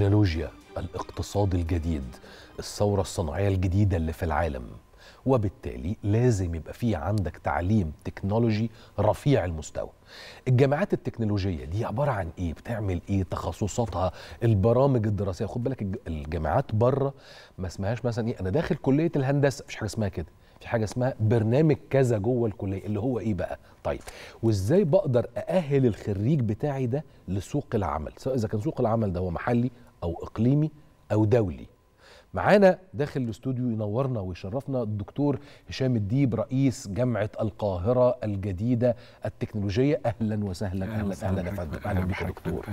التكنولوجيا الاقتصاد الجديد الثورة الصناعية الجديدة اللي في العالم وبالتالي لازم يبقى في عندك تعليم تكنولوجي رفيع المستوى الجامعات التكنولوجيه دي عباره عن ايه بتعمل ايه تخصصاتها البرامج الدراسيه خد بالك الجامعات بره ما اسمهاش مثلا ايه انا داخل كليه الهندسه مش حاجه اسمها كده في حاجه اسمها برنامج كذا جوه الكليه اللي هو ايه بقى طيب وازاي بقدر ااهل الخريج بتاعي ده لسوق العمل سواء اذا كان سوق العمل ده هو محلي او اقليمي او دولي معانا داخل الاستوديو ينورنا ويشرفنا الدكتور هشام الديب رئيس جامعه القاهره الجديده التكنولوجيه اهلا وسهلا اهلا اهلا يا فندم اهلا بك دكتور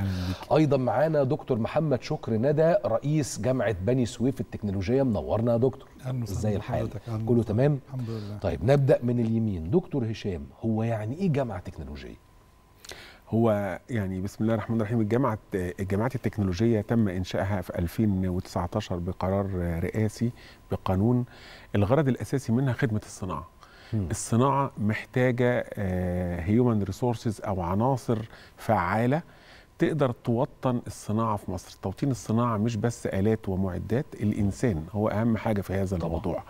ايضا معانا دكتور محمد شكر ندى رئيس جامعه بني سويف التكنولوجيه منورنا يا دكتور ازاي الحال كله تمام الحمد لله طيب نبدا من اليمين دكتور هشام هو يعني ايه جامعه تكنولوجيه هو يعني بسم الله الرحمن الرحيم الجامعه الجامعات التكنولوجيه تم انشائها في 2019 بقرار رئاسي بقانون الغرض الاساسي منها خدمه الصناعه الصناعه محتاجه هيومن آه، ريسورسز او عناصر فعاله تقدر توطن الصناعه في مصر توطين الصناعه مش بس الات ومعدات الانسان هو اهم حاجه في هذا الموضوع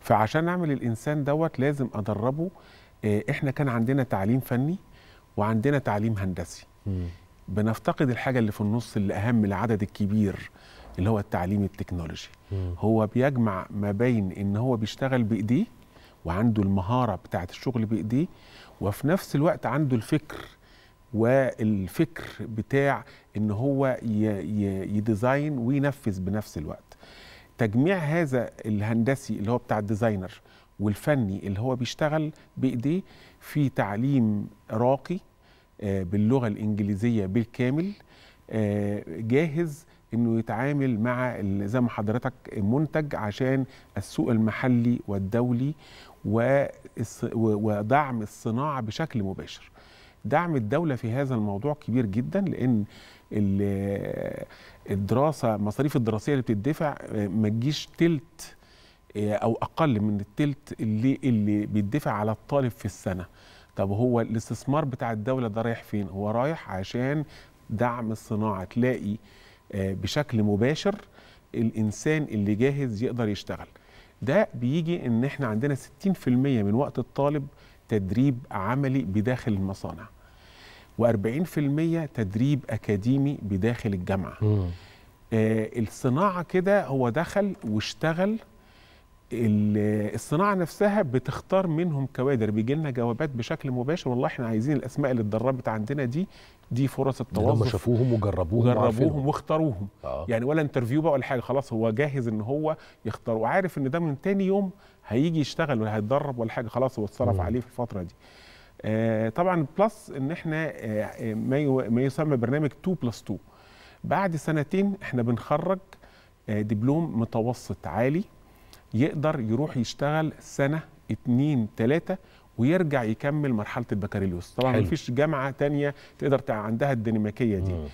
فعشان اعمل الانسان دوت لازم ادربه آه، احنا كان عندنا تعليم فني وعندنا تعليم هندسي بنفتقد الحاجه اللي في النص اللي اهم العدد الكبير اللي هو التعليم التكنولوجي مم. هو بيجمع ما بين ان هو بيشتغل بايديه وعنده المهاره بتاعه الشغل بايديه وفي نفس الوقت عنده الفكر والفكر بتاع ان هو يديزاين وينفذ بنفس الوقت تجميع هذا الهندسي اللي هو بتاع الديزاينر والفني اللي هو بيشتغل بايديه في تعليم راقي آه، باللغه الانجليزيه بالكامل آه، جاهز انه يتعامل مع زي ما حضرتك منتج عشان السوق المحلي والدولي ودعم الصناعه بشكل مباشر. دعم الدوله في هذا الموضوع كبير جدا لان الدراسه مصاريف الدراسيه اللي بتدفع آه، ما تجيش ثلث إيه، او اقل من الثلث اللي اللي بيدفع على الطالب في السنه طب هو الاستثمار بتاع الدوله ده رايح فين هو رايح عشان دعم الصناعه تلاقي آه، بشكل مباشر الانسان اللي جاهز يقدر يشتغل ده بيجي ان احنا عندنا 60% من وقت الطالب تدريب عملي بداخل المصانع و40% تدريب اكاديمي بداخل الجامعه آه الصناعه كده هو دخل واشتغل الصناعه نفسها بتختار منهم كوادر بيجي لنا جوابات بشكل مباشر والله احنا عايزين الاسماء اللي اتدربت عندنا دي دي فرص التوظف هم شافوهم وجربوهم وجربوهم واختاروهم آه. يعني ولا انترفيو بقى ولا حاجه خلاص هو جاهز ان هو يختار وعارف ان ده من تاني يوم هيجي يشتغل ولا هيتدرب ولا حاجه خلاص هو اتصرف عليه في الفتره دي آه طبعا بلس ان احنا آه ما يسمى برنامج 2 بلس 2 بعد سنتين احنا بنخرج آه دبلوم متوسط عالي يقدر يروح يشتغل سنه اتنين تلاته ويرجع يكمل مرحله البكالوريوس طبعا مفيش جامعه تانية تقدر عندها الديناميكيه دي مم.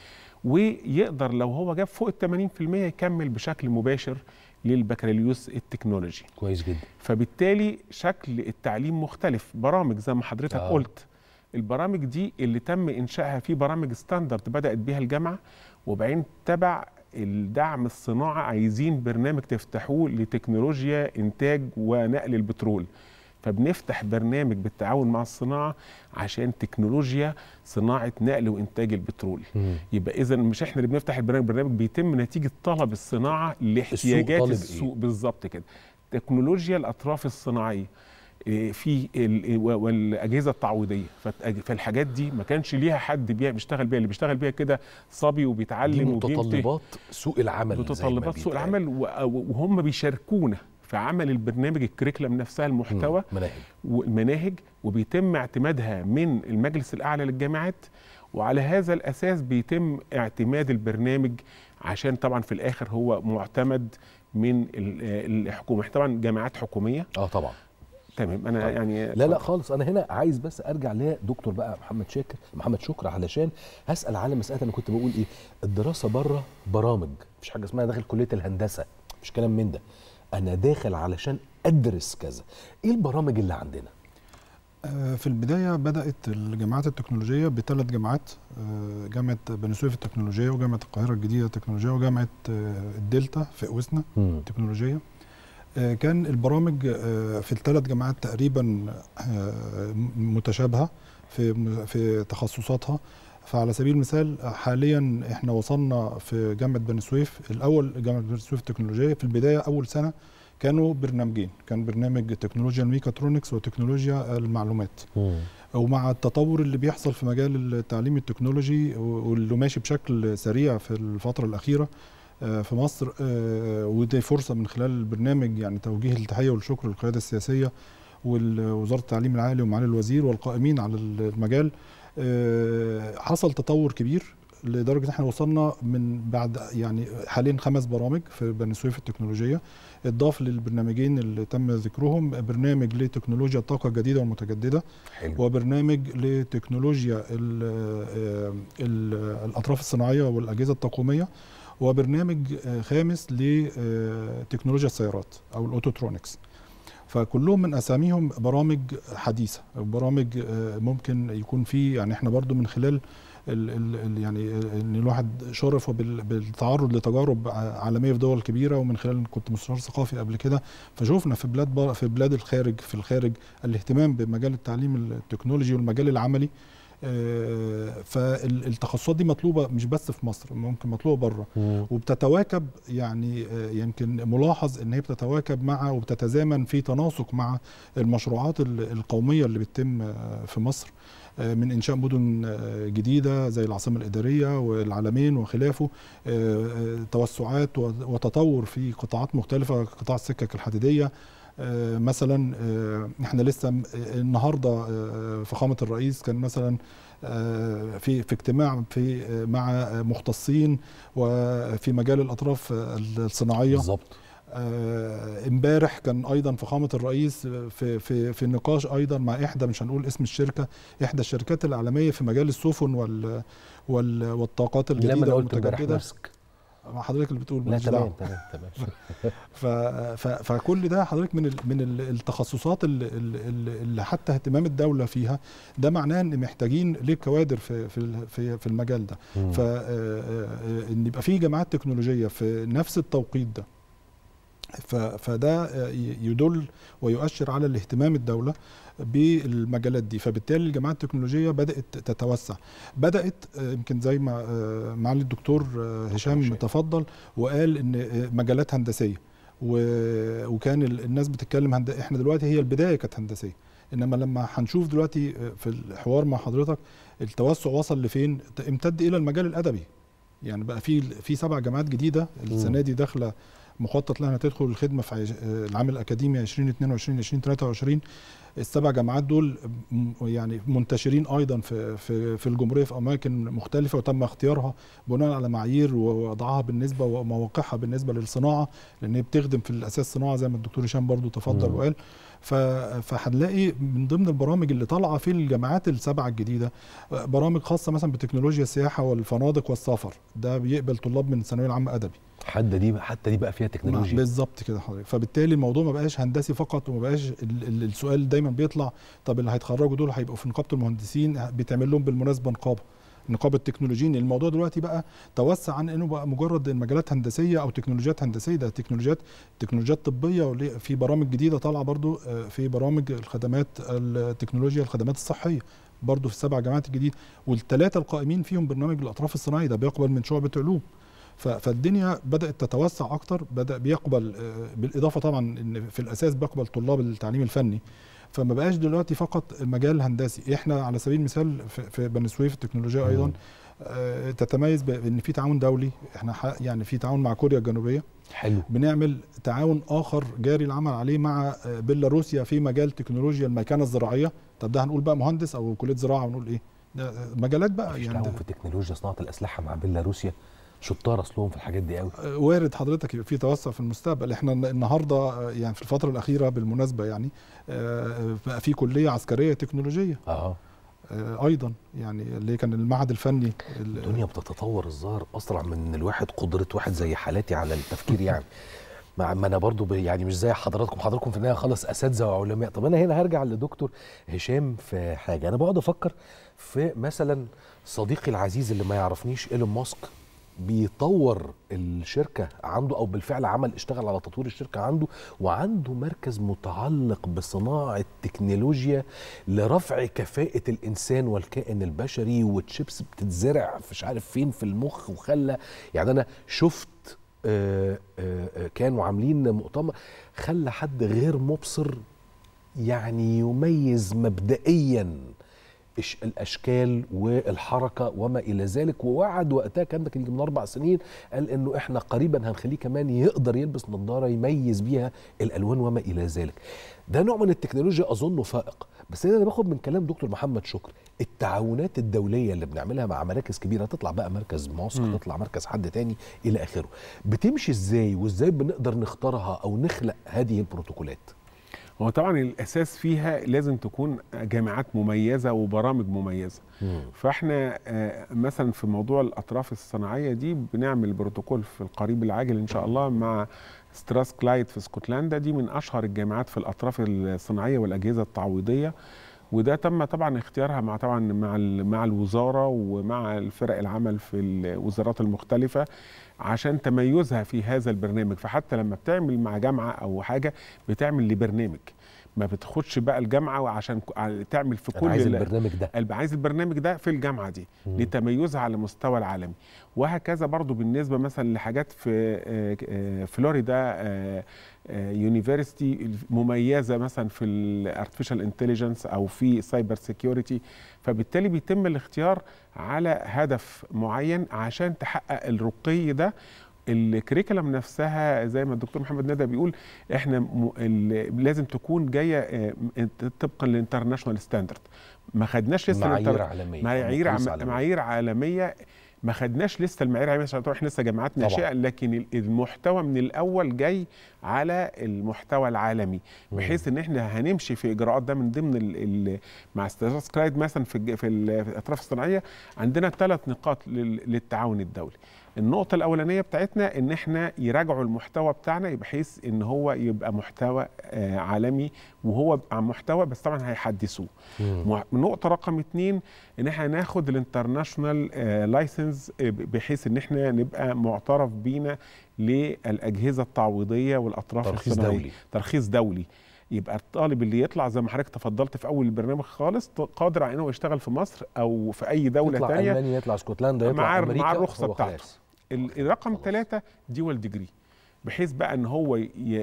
ويقدر لو هو جاب فوق ال 80% يكمل بشكل مباشر للبكالوريوس التكنولوجي كويس جدا فبالتالي شكل التعليم مختلف برامج زي ما حضرتك آه. قلت البرامج دي اللي تم انشائها في برامج ستاندرد بدات بها الجامعه وبعدين تبع الدعم الصناعه عايزين برنامج تفتحوه لتكنولوجيا انتاج ونقل البترول فبنفتح برنامج بالتعاون مع الصناعه عشان تكنولوجيا صناعه نقل وانتاج البترول مم. يبقى اذا مش احنا اللي بنفتح البرنامج البرنامج بيتم نتيجه طلب الصناعه لاحتياجات السوق, السوق إيه؟ بالظبط كده تكنولوجيا الاطراف الصناعيه في والاجهزه التعويضيه فالحاجات دي ما كانش ليها حد بيشتغل بيها اللي بيشتغل بيها كده صبي وبيتعلم متطلبات سوق العمل متطلبات سوق العمل وهم بيشاركونا في عمل البرنامج الكريكلم نفسها المحتوى مناهج والمناهج وبيتم اعتمادها من المجلس الاعلى للجامعات وعلى هذا الاساس بيتم اعتماد البرنامج عشان طبعا في الاخر هو معتمد من الحكومه طبعا جامعات حكوميه اه طبعا تمام انا طيب. يعني لا لا خالص انا هنا عايز بس ارجع لدكتور بقى محمد شاكر محمد شكر علشان هسال على مساله انا كنت بقول ايه الدراسه بره برامج مفيش حاجه اسمها داخل كليه الهندسه مش كلام من ده انا داخل علشان ادرس كذا ايه البرامج اللي عندنا آه، في البدايه بدات الجامعات التكنولوجيه بثلاث جامعات آه، جامعه بن سويف التكنولوجيه وجامعه القاهره الجديده التكنولوجيه وجامعه آه، الدلتا في اوسنا التكنولوجيه آه، كان البرامج آه، في الثلاث جامعات تقريبا آه، متشابهه في في تخصصاتها فعلى سبيل المثال حاليا احنا وصلنا في جامعه بني سويف الاول جامعه بني سويف التكنولوجيه في البدايه اول سنه كانوا برنامجين كان برنامج تكنولوجيا الميكاترونكس وتكنولوجيا المعلومات مم. ومع التطور اللي بيحصل في مجال التعليم التكنولوجي واللي ماشي بشكل سريع في الفتره الاخيره آه، في مصر آه، ودي فرصه من خلال البرنامج يعني توجيه التحيه والشكر للقياده السياسيه ووزاره التعليم العالي ومعالي الوزير والقائمين على المجال آه، حصل تطور كبير لدرجه ان احنا وصلنا من بعد يعني حاليا خمس برامج في بني سويف التكنولوجيه اتضاف للبرنامجين اللي تم ذكرهم برنامج لتكنولوجيا الطاقه الجديده والمتجدده حلو. وبرنامج لتكنولوجيا الـ الـ الاطراف الصناعيه والاجهزه التقوميه هو برنامج آه، خامس لتكنولوجيا آه، السيارات او الاوتوترونكس فكلهم من اساميهم برامج حديثه برامج آه، ممكن يكون في يعني احنا برضو من خلال الـ الـ يعني ان الواحد شرف بالتعرض لتجارب عالميه في دول كبيره ومن خلال كنت مستشار ثقافي قبل كده فشوفنا في بلاد في بلاد الخارج في الخارج الاهتمام بمجال التعليم التكنولوجي والمجال العملي آه، فالتخصصات دي مطلوبه مش بس في مصر ممكن مطلوبه بره وبتتواكب يعني آه، يمكن ملاحظ ان هي بتتواكب مع وبتتزامن في تناسق مع المشروعات القوميه اللي بتتم آه، في مصر من انشاء مدن جديده زي العاصمه الاداريه والعلمين وخلافه توسعات وتطور في قطاعات مختلفه قطاع السكك الحديديه آه، مثلا آه، احنا لسه آه، النهارده فخامه الرئيس كان مثلا في في اجتماع في مع مختصين وفي مجال الاطراف الصناعيه بالظبط امبارح كان ايضا فخامه الرئيس في في في نقاش ايضا مع احدى مش هنقول اسم الشركه احدى الشركات العالميه في مجال السفن وال, وال والطاقات الجديده والمتجدده ما حضرتك اللي بتقول لا تمام تمام تمام فكل ده حضرتك من ال من التخصصات اللي, اللي حتى اهتمام الدوله فيها ده معناه ان محتاجين ليه كوادر في في في, في المجال ده آه، آه، آه، ان يبقى في جامعات تكنولوجيه في نفس التوقيت ده فده يدل ويؤشر على الاهتمام الدولة بالمجالات دي فبالتالي الجامعات التكنولوجية بدأت تتوسع بدأت يمكن زي ما معالي الدكتور هشام تفضل وقال ان مجالات هندسية وكان الناس بتتكلم هند... احنا دلوقتي هي البداية كانت هندسية انما لما هنشوف دلوقتي في الحوار مع حضرتك التوسع وصل لفين امتد الى المجال الادبي يعني بقى في في سبع جامعات جديده السنه دي داخله مخطط لها تدخل الخدمه في العام الاكاديمي 2022 2023 السبع جامعات دول يعني منتشرين ايضا في في في الجمهوريه في اماكن مختلفه وتم اختيارها بناء على معايير ووضعها بالنسبه ومواقعها بالنسبه للصناعه لان هي بتخدم في الاساس صناعه زي ما الدكتور هشام برضو تفضل وقال فهنلاقي من ضمن البرامج اللي طالعه في الجامعات السبعه الجديده برامج خاصه مثلا بتكنولوجيا السياحه والفنادق والسفر ده بيقبل طلاب من الثانويه العامه ادبي حتى دي حتى دي بقى فيها تكنولوجيا بالظبط كده حضرتك فبالتالي الموضوع ما بقاش هندسي فقط وما بقاش السؤال دايما بيطلع طب اللي هيتخرجوا دول هيبقوا في نقابه المهندسين بتعمل لهم بالمناسبه نقابه نقابه التكنولوجيين الموضوع دلوقتي بقى توسع عن انه بقى مجرد مجالات هندسيه او تكنولوجيات هندسيه ده تكنولوجيات تكنولوجيات طبيه في برامج جديده طالعه برضو آه، في برامج الخدمات التكنولوجيا الخدمات الصحيه برضو في السبع جامعات الجديد والثلاثه القائمين فيهم برنامج الاطراف الصناعي ده بيقبل من شعبه علوم فالدنيا بدات تتوسع اكتر بدا بيقبل آه، بالاضافه طبعا ان في الاساس بيقبل طلاب التعليم الفني فما بقاش دلوقتي فقط المجال الهندسي احنا على سبيل المثال في بني سويف التكنولوجيا ايضا آه، تتميز بان في تعاون دولي احنا يعني في تعاون مع كوريا الجنوبيه حلو بنعمل تعاون اخر جاري العمل عليه مع آه، بيلاروسيا في مجال تكنولوجيا المكانه الزراعيه طب ده هنقول بقى مهندس او كليه زراعه ونقول ايه آه، مجالات بقى يعني في تكنولوجيا صناعه الاسلحه مع بيلاروسيا شطار اصلهم في الحاجات دي قوي أه، وارد حضرتك يبقى في توسع في المستقبل احنا النهارده أه، يعني في الفتره الاخيره بالمناسبه يعني أه، بقى في كليه عسكريه تكنولوجيه اه ايضا يعني اللي كان المعهد الفني الدنيا بتتطور الظاهر اسرع من الواحد قدره واحد زي حالاتي على التفكير يعني مع ما انا برضو يعني مش زي حضراتكم حضراتكم في النهايه خلص اساتذه وعلماء طب انا هنا هرجع لدكتور هشام في حاجه انا بقعد افكر في مثلا صديقي العزيز اللي ما يعرفنيش ايلون ماسك بيطور الشركه عنده او بالفعل عمل اشتغل على تطوير الشركه عنده وعنده مركز متعلق بصناعه تكنولوجيا لرفع كفاءه الانسان والكائن البشري وتشيبس بتتزرع مش عارف فين في المخ وخلى يعني انا شفت آه، آه، آه، كانوا عاملين مؤتمر خلى حد غير مبصر يعني يميز مبدئيا الاشكال والحركه وما الى ذلك ووعد وقتها كان ده كان من اربع سنين قال انه احنا قريبا هنخليه كمان يقدر يلبس نظاره يميز بيها الالوان وما الى ذلك ده نوع من التكنولوجيا اظنه فائق بس انا باخد من كلام دكتور محمد شكر التعاونات الدوليه اللي بنعملها مع مراكز كبيره تطلع بقى مركز ماسك تطلع مركز حد تاني الى اخره بتمشي ازاي وازاي بنقدر نختارها او نخلق هذه البروتوكولات هو طبعا الاساس فيها لازم تكون جامعات مميزه وبرامج مميزه مم. فاحنا آه، مثلا في موضوع الاطراف الصناعيه دي بنعمل بروتوكول في القريب العاجل ان شاء الله مع ستراس كلايد في اسكتلندا دي من اشهر الجامعات في الاطراف الصناعيه والاجهزه التعويضيه وده تم طبعا اختيارها مع طبعا مع مع الوزاره ومع الفرق العمل في الوزارات المختلفه عشان تميزها في هذا البرنامج فحتى لما بتعمل مع جامعه او حاجه بتعمل لبرنامج ما بتاخدش بقى الجامعه وعشان تعمل في كل عايز البرنامج ده عايز البرنامج ده في الجامعه دي مم. لتميزها على المستوى العالمي وهكذا برضو بالنسبه مثلا لحاجات في آه، آه، فلوريدا آه، يونيفرستي مميزه مثلا في الارتفيشال انتليجنس او في سايبر سيكيورتي فبالتالي بيتم الاختيار على هدف معين عشان تحقق الرقي ده الكريكلم نفسها زي ما الدكتور محمد ندى بيقول احنا لازم تكون جايه آه، طبقا للانترناشونال ستاندرد ما خدناش لسه معايير عالميه معايير معايير عالميه ما خدناش لسه المعايير العالميه عشان احنا لسه جامعات ناشئه لكن المحتوى من الاول جاي على المحتوى العالمي بحيث ان احنا هنمشي في اجراءات ده من ضمن الـ الـ مع استاذ كلايد مثلا في في الاطراف الصناعيه عندنا ثلاث نقاط للتعاون الدولي النقطة الأولانية بتاعتنا إن إحنا يراجعوا المحتوى بتاعنا بحيث إن هو يبقى محتوى آه، عالمي وهو محتوى بس طبعا هيحدثوه. نقطة رقم اتنين إن إحنا ناخد الانترناشونال آه، لايسنس آه، بحيث إن إحنا نبقى معترف بينا للأجهزة التعويضية والأطراف ترخيص دولي ترخيص دولي. يبقى الطالب اللي يطلع زي ما حضرتك تفضلت في اول البرنامج خالص قادر على انه يشتغل في مصر او في اي دوله يطلع تانية يطلع المانيا يطلع اسكتلندا يطلع مع امريكا مع الرخصه بتاعته الرقم ثلاثة دول ديجري بحيث بقى ان هو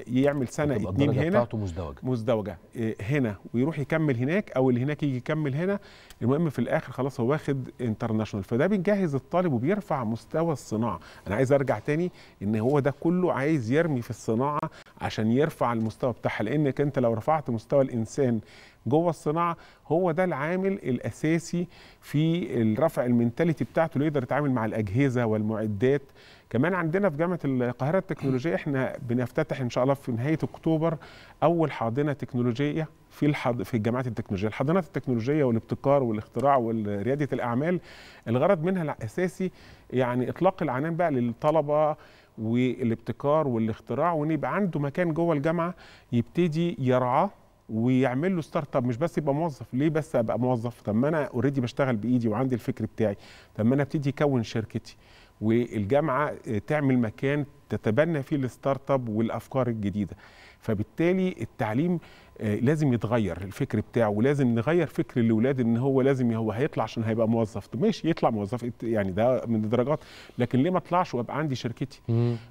يعمل سنه اتنين هنا بتاعته مزدوجه مزدوجه آه، هنا ويروح يكمل هناك او اللي هناك يجي يكمل هنا المهم في الاخر خلاص هو واخد انترناشونال فده بيجهز الطالب وبيرفع مستوى الصناعه انا عايز ارجع تاني ان هو ده كله عايز يرمي في الصناعه عشان يرفع المستوى بتاعها لانك انت لو رفعت مستوى الانسان جوه الصناعه هو ده العامل الاساسي في الرفع المنتاليتي بتاعته اللي يقدر يتعامل مع الاجهزه والمعدات كمان عندنا في جامعه القاهره التكنولوجيه احنا بنفتتح ان شاء الله في نهايه اكتوبر اول حاضنه تكنولوجيه في الحض... في الجامعات التكنولوجيه، الحاضنات التكنولوجيه والابتكار والاختراع ورياده الاعمال الغرض منها الاساسي يعني اطلاق العنان بقى للطلبه والابتكار والاختراع وان يبقى عنده مكان جوه الجامعه يبتدي يرعاه ويعمل له ستارت اب مش بس يبقى موظف ليه بس ابقى موظف طب ما انا اوريدي بشتغل بايدي وعندي الفكر بتاعي طب ما انا ابتدي اكون شركتي والجامعه آه، تعمل مكان تتبنى فيه الستارت اب والافكار الجديده فبالتالي التعليم آه، لازم يتغير الفكر بتاعه ولازم نغير فكر الاولاد ان هو لازم هو هيطلع عشان هيبقى موظف طب ماشي يطلع موظف يعني ده من الدرجات لكن ليه ما اطلعش وابقى عندي شركتي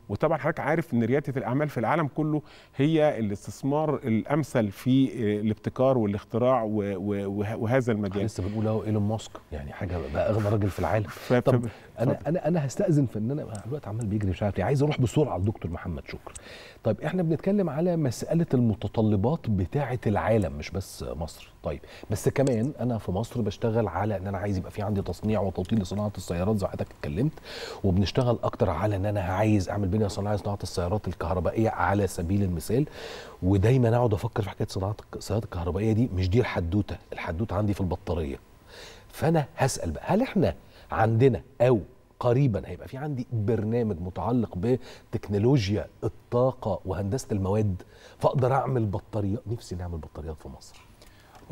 وطبعا حضرتك عارف ان رياده الاعمال في العالم كله هي الاستثمار الامثل في آه، الابتكار والاختراع وهذا المجال لسه بنقول اهو ايلون ماسك يعني حاجه بقى اغنى راجل في العالم طب انا انا انا هستاذن في ان انا الوقت عمال بيجري مش عارف ليه عايز اروح بسرعه لدكتور محمد شكر طيب احنا بنتكلم على مساله المتطلبات بتاع بتاعه العالم مش بس مصر طيب بس كمان انا في مصر بشتغل على ان انا عايز يبقى في عندي تصنيع وتوطين لصناعه السيارات زي ما حضرتك اتكلمت وبنشتغل اكتر على ان انا عايز اعمل بنيه صناعيه صناعه السيارات الكهربائيه على سبيل المثال ودايما اقعد افكر في حكايه صناعه السيارات الكهربائيه دي مش دي الحدوته الحدوته عندي في البطاريه فانا هسال بقى هل احنا عندنا او قريبا هيبقى في عندي برنامج متعلق بتكنولوجيا الطاقه وهندسه المواد فاقدر اعمل بطاريات نفسي نعمل بطاريات في مصر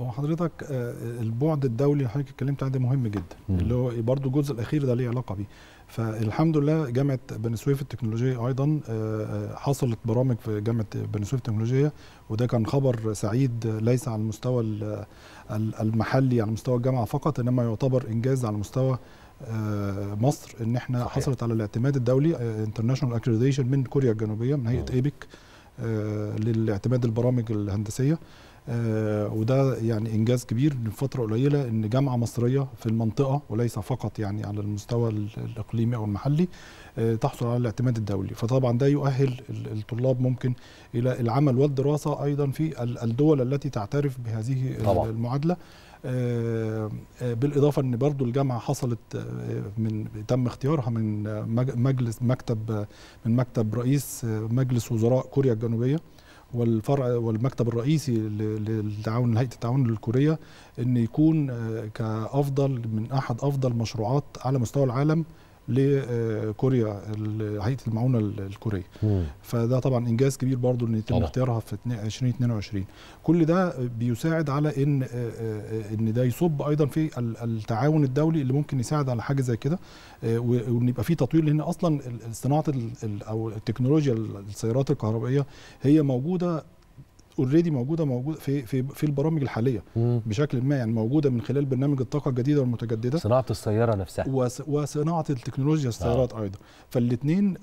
هو حضرتك آه، آه، البعد الدولي اللي حضرتك اتكلمت عنه مهم جدا مم. اللي هو برضه الجزء الاخير ده ليه علاقه بيه فالحمد لله جامعه بني سويف التكنولوجيه ايضا آه، حصلت برامج في جامعه بني سويف التكنولوجيه وده كان خبر سعيد ليس على المستوى المحلي على مستوى الجامعه فقط انما يعتبر انجاز على مستوى آه، مصر ان احنا صحيح. حصلت على الاعتماد الدولي انترناشونال آه، اكريديشن من كوريا الجنوبيه من هيئه ايبك آه، للاعتماد البرامج الهندسيه وده يعني انجاز كبير من فتره قليله ان جامعه مصريه في المنطقه وليس فقط يعني على المستوى الاقليمي او المحلي تحصل على الاعتماد الدولي فطبعا ده يؤهل الطلاب ممكن الى العمل والدراسه ايضا في الدول التي تعترف بهذه طبعا. المعادله آه، آه، بالاضافه ان برضو الجامعه حصلت آه، من تم اختيارها من مجلس مكتب من مكتب رئيس مجلس وزراء كوريا الجنوبيه والفرع والمكتب الرئيسي للتعاون لهيئه التعاون الكوريه ان يكون كافضل من احد افضل مشروعات على مستوى العالم لكوريا هيئه المعونه الكوريه مم. فده طبعا انجاز كبير برضو ان يتم اختيارها في 2022 كل ده بيساعد على ان آه، آه، ان ده يصب ايضا في التعاون الدولي اللي ممكن يساعد على حاجه زي كده آه، وان يبقى في تطوير لان اصلا صناعه او التكنولوجيا السيارات الكهربائيه هي موجوده اوريدي موجوده موجوده في في في البرامج الحاليه مم. بشكل ما يعني موجوده من خلال برنامج الطاقه الجديده والمتجدده صناعه السياره نفسها وس وصناعه التكنولوجيا السيارات آه. ايضا فالاثنين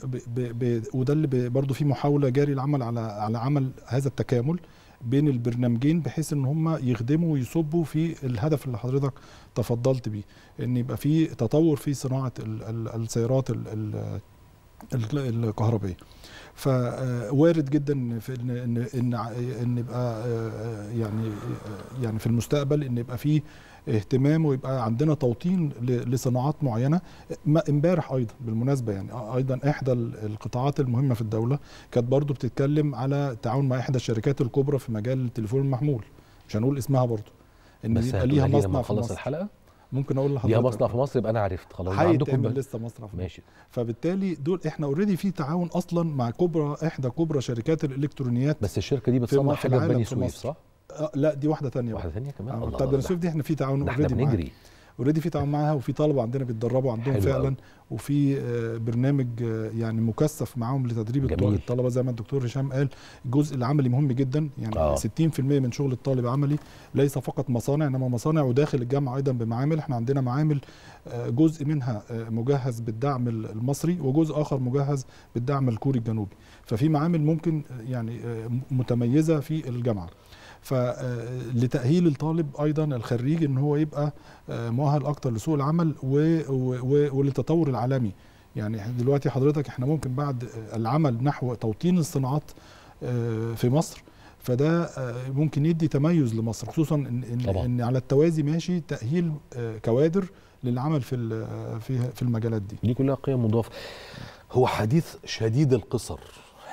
وده اللي برضه في محاوله جاري العمل على على عمل هذا التكامل بين البرنامجين بحيث ان هم يخدموا ويصبوا في الهدف اللي حضرتك تفضلت بيه ان يبقى في تطور في صناعه السيارات الكهربائيه فوارد آه، جدا ان ان ان ان يبقى آه، آه، يعني يعني في المستقبل ان يبقى فيه اهتمام ويبقى عندنا توطين لصناعات معينه امبارح ايضا بالمناسبه يعني ايضا احدى القطاعات المهمه في الدوله كانت برضو بتتكلم على التعاون مع احدى الشركات الكبرى في مجال التليفون المحمول مش هنقول اسمها برضو ان يبقى ليها مصنع في الحلقه ممكن اقول لحضرتك يا مصنع في مصر يبقى انا عرفت خلاص عندكم ب... لسه مصنع في ماشي فبالتالي دول احنا اوريدي في تعاون اصلا مع كبرى احدى كبرى شركات الالكترونيات بس الشركه دي بتصنع حاجه في بني سويف صح؟ آه، لا دي واحده ثانيه واحده ثانيه كمان آه، طب بني سويف دي احنا في تعاون اوريدي احنا بنجري معاك. اوريدي في تعامل معاها وفي طلبه عندنا بيتدربوا عندهم فعلا وفي آه، برنامج آه، يعني مكثف معاهم لتدريب جميل. الطلبه زي ما الدكتور هشام قال الجزء العملي مهم جدا يعني آه. 60% من شغل الطالب عملي ليس فقط مصانع انما مصانع وداخل الجامعه ايضا بمعامل احنا عندنا معامل آه، جزء منها مجهز بالدعم المصري وجزء اخر مجهز بالدعم الكوري الجنوبي ففي معامل ممكن يعني متميزه في الجامعه فلتأهيل آه، الطالب أيضا الخريج أن هو يبقى آه، مؤهل أكتر لسوق العمل وللتطور العالمي يعني دلوقتي حضرتك احنا ممكن بعد آه، العمل نحو توطين الصناعات في مصر فده ممكن يدي تميز لمصر خصوصا ان, طبعا. إن على التوازي ماشي تاهيل كوادر للعمل في في المجالات دي دي كلها قيم مضافه هو حديث شديد القصر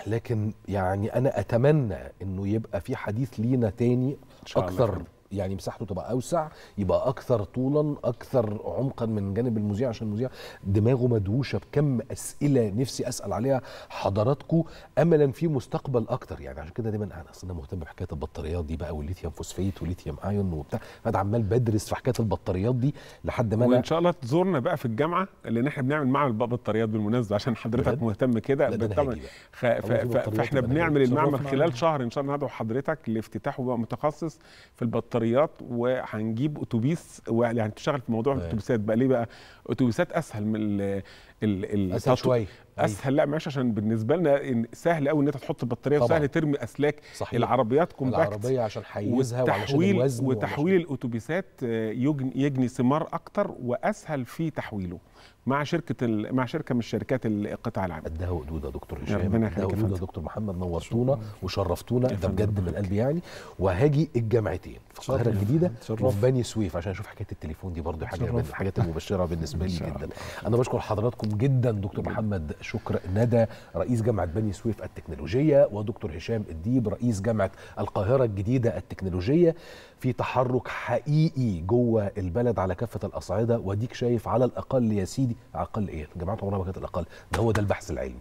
لكن يعني انا اتمنى انه يبقى في حديث لينا تاني اكثر يعني مساحته تبقى اوسع يبقى اكثر طولا اكثر عمقا من جانب المذيع عشان المذيع دماغه مدهوشه بكم اسئله نفسي اسال عليها حضراتكم املا في مستقبل اكتر يعني عشان كده دايما انا اصلا مهتم بحكايه البطاريات دي بقى والليثيوم فوسفيت والليثيوم ايون وبتاع فانا عمال بدرس في حكايه البطاريات دي لحد ما وان شاء الله تزورنا بقى في الجامعه اللي احنا بنعمل معمل بقى بطاريات بالمناسبه عشان حضرتك مهتم كده بالطبع خ... ف... ف... فاحنا بنعمل المعمل خلال شهر ان شاء الله هدعو حضرتك لافتتاحه بقى متخصص في البطاريات بطاريات وهنجيب اتوبيس يعني تشتغل في موضوع الاتوبيسات بقى ليه بقى اتوبيسات اسهل من ال ال اسهل شويه أيوه. اسهل لا ماشي عشان بالنسبه لنا سهل قوي ان انت تحط بطاريه وسهل ترمي اسلاك صحيح. العربيات كومباكت العربيه عشان حيزها وتحويل وعشان وتحويل الاتوبيسات آه، يجني ثمار اكتر واسهل في تحويله مع شركه مع شركه من الشركات القطاع العام ادها وجود يا دكتور هشام ادها وجود يا دكتور محمد نورتونا وشرفتونا ده بجد من قلبي يعني وهاجي الجامعتين في القاهره الجديده وفي بني سويف عشان اشوف حكايه التليفون دي برضه حاجه من الحاجات المبشره بالنسبه لي جدا انا بشكر حضراتكم جدا دكتور محمد شكر ندى رئيس جامعه بني سويف التكنولوجيه ودكتور هشام الديب رئيس جامعه القاهره الجديده التكنولوجيه في تحرك حقيقي جوه البلد على كافه الاصعده وديك شايف على الاقل يا سيدي على الاقل ايه؟ الجامعات عمرها ما كانت الاقل ده هو ده البحث العلمي.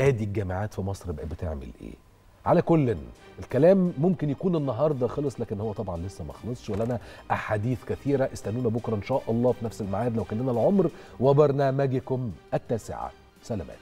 ادي الجامعات في مصر بقت بتعمل ايه؟ على كل الكلام ممكن يكون النهارده خلص لكن هو طبعا لسه ما خلصش ولنا احاديث كثيره استنونا بكره ان شاء الله في نفس الميعاد لو كان لنا العمر وبرنامجكم التاسعه سلامات